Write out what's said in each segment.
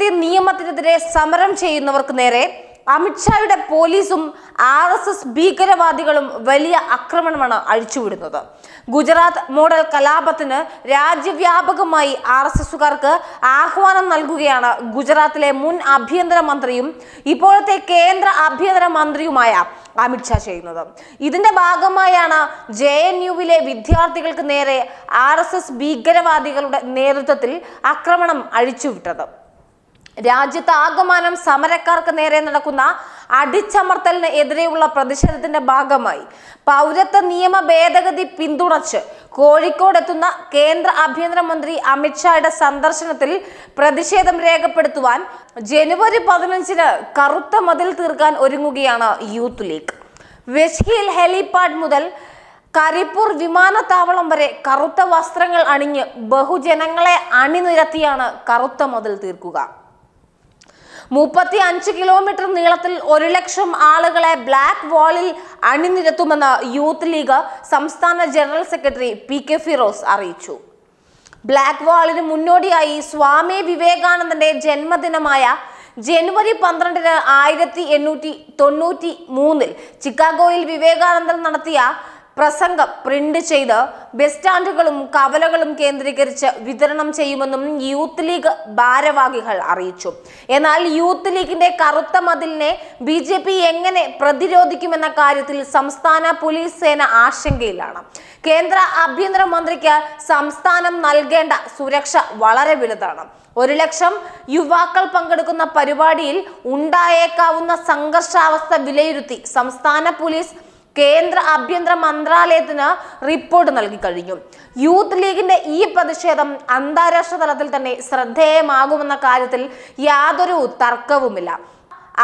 ഭേദഗതി നിയമത്തിനെതിരെ സമരം ചെയ്യുന്നവർക്ക് നേരെ അമിത്ഷായുടെ പോലീസും ആർ എസ് എസ് ഭീകരവാദികളും വലിയ ആക്രമണമാണ് അഴിച്ചുവിടുന്നത് ഗുജറാത്ത് മോഡൽ കലാപത്തിന് രാജ്യവ്യാപകമായി ആർ എസ് എസുകാർക്ക് ആഹ്വാനം നൽകുകയാണ് ഗുജറാത്തിലെ മുൻ ആഭ്യന്തര മന്ത്രിയും ഇപ്പോഴത്തെ കേന്ദ്ര ആഭ്യന്തര മന്ത്രിയുമായ അമിത്ഷാ ചെയ്യുന്നത് ഇതിന്റെ ഭാഗമായാണ് ജെ എൻ യുവിലെ വിദ്യാർത്ഥികൾക്ക് നേരെ ആർ എസ് എസ് ഭീകരവാദികളുടെ നേതൃത്വത്തിൽ ആക്രമണം അഴിച്ചുവിട്ടത് രാജ്യത്ത് ആകമാനം സമരക്കാർക്ക് നേരെ നടക്കുന്ന അടിച്ചമർത്തലിന് എതിരെയുള്ള പ്രതിഷേധത്തിന്റെ ഭാഗമായി പൗരത്വ നിയമ ഭേദഗതി പിന്തുണച്ച് കോഴിക്കോട് എത്തുന്ന കേന്ദ്ര ആഭ്യന്തരമന്ത്രി അമിത്ഷായുടെ സന്ദർശനത്തിൽ പ്രതിഷേധം രേഖപ്പെടുത്തുവാൻ ജനുവരി പതിനഞ്ചിന് കറുത്ത മതിൽ തീർക്കാൻ ഒരുങ്ങുകയാണ് യൂത്ത് ലീഗ് വെസ്ഹിൽ ഹെലിപാഡ് മുതൽ കരിപ്പൂർ വിമാനത്താവളം വരെ കറുത്ത വസ്ത്രങ്ങൾ അണിഞ്ഞ് ബഹുജനങ്ങളെ അണിനിരത്തിയാണ് കറുത്ത മതിൽ തീർക്കുക മുപ്പത്തി അഞ്ച് കിലോമീറ്റർ നീളത്തിൽ ഒരു ലക്ഷം ആളുകളെ ബ്ലാക്ക് വാളിൽ അണിനിരത്തുമെന്ന് യൂത്ത് ലീഗ് സംസ്ഥാന general secretary P K Firoz അറിയിച്ചു ബ്ലാക്ക് വാളിന് മുന്നോടിയായി സ്വാമി വിവേകാനന്ദന്റെ ജന്മദിനമായ ജനുവരി പന്ത്രണ്ടിന് ആയിരത്തി എണ്ണൂറ്റി തൊണ്ണൂറ്റി മൂന്നിൽ ചിക്കാഗോയിൽ വിവേകാനന്ദൻ നടത്തിയ പ്രസംഗം പ്രിന്റ് ചെയ്ത് ബസ് കവലകളും കേന്ദ്രീകരിച്ച് വിതരണം ചെയ്യുമെന്നും യൂത്ത് ലീഗ് ഭാരവാഹികൾ അറിയിച്ചു എന്നാൽ യൂത്ത് ലീഗിന്റെ കറുത്ത മതിലിനെ ബി ജെ പി എങ്ങനെ പ്രതിരോധിക്കുമെന്ന കാര്യത്തിൽ സംസ്ഥാന പോലീസ് സേന ആശങ്കയിലാണ് കേന്ദ്ര ആഭ്യന്തര മന്ത്രിക്ക് സംസ്ഥാനം നൽകേണ്ട സുരക്ഷ വളരെ വലുതാണ് ഒരു ലക്ഷം യുവാക്കൾ പങ്കെടുക്കുന്ന പരിപാടിയിൽ ഉണ്ടായേക്കാവുന്ന സംഘർഷാവസ്ഥ വിലയിരുത്തി സംസ്ഥാന പോലീസ് കേന്ദ്ര ആഭ്യന്തര മന്ത്രാലയത്തിന് റിപ്പോർട്ട് നൽകി കഴിഞ്ഞു യൂത്ത് ലീഗിന്റെ ഈ പ്രതിഷേധം അന്താരാഷ്ട്ര തലത്തിൽ തന്നെ ശ്രദ്ധേയമാകുമെന്ന കാര്യത്തിൽ യാതൊരു തർക്കവുമില്ല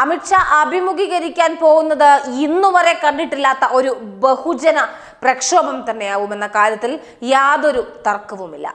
അമിത്ഷാ അഭിമുഖീകരിക്കാൻ പോകുന്നത് ഇന്നു വരെ കണ്ടിട്ടില്ലാത്ത ഒരു ബഹുജന പ്രക്ഷോഭം തന്നെയാവുമെന്ന കാര്യത്തിൽ യാതൊരു തർക്കവുമില്ല